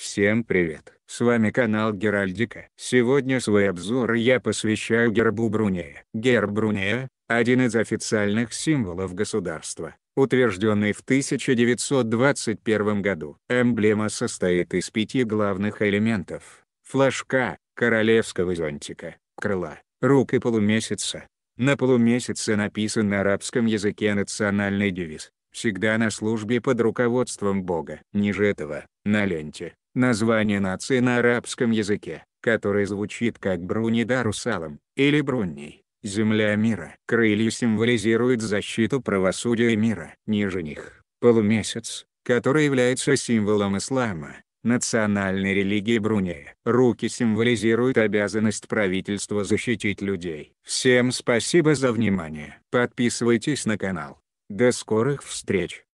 Всем привет! С вами канал Геральдика. Сегодня свой обзор я посвящаю гербу Брунея. Герб Брунея – один из официальных символов государства, утвержденный в 1921 году. Эмблема состоит из пяти главных элементов – флажка, королевского зонтика, крыла, рук и полумесяца. На полумесяце написан на арабском языке национальный девиз всегда на службе под руководством Бога. Ниже этого, на ленте, название нации на арабском языке, которое звучит как Брунидарусалом, или Брунний, земля мира. Крылья символизируют защиту правосудия мира. Ниже них – полумесяц, который является символом ислама, национальной религии Брунея. Руки символизируют обязанность правительства защитить людей. Всем спасибо за внимание. Подписывайтесь на канал. До скорых встреч!